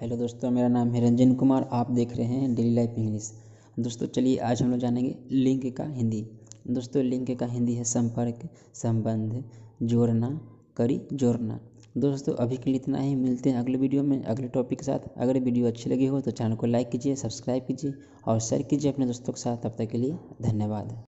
hello दोस्तों मेरा नाम है रंजन कुमार आप देख रहे हैं डेली लाइफ इंग्लिश दोस्तों चलिए आज हम लोग जानेंगे लिंक का हिंदी दोस्तों लिंक का हिंदी है संपर्क संबंध जोड़ना करी जोड़ना दोस्तों अभी के लिए इतना ही मिलते हैं अगले वीडियो में अगले टॉपिक के साथ अगर वीडियो अच्छी लगी हो तो चैनल को लाइक कीजिए सब्सक्राइब कीजिए और शेयर कीजिए अपने दोस्तों के साथ तब तक के लिए धन्यवाद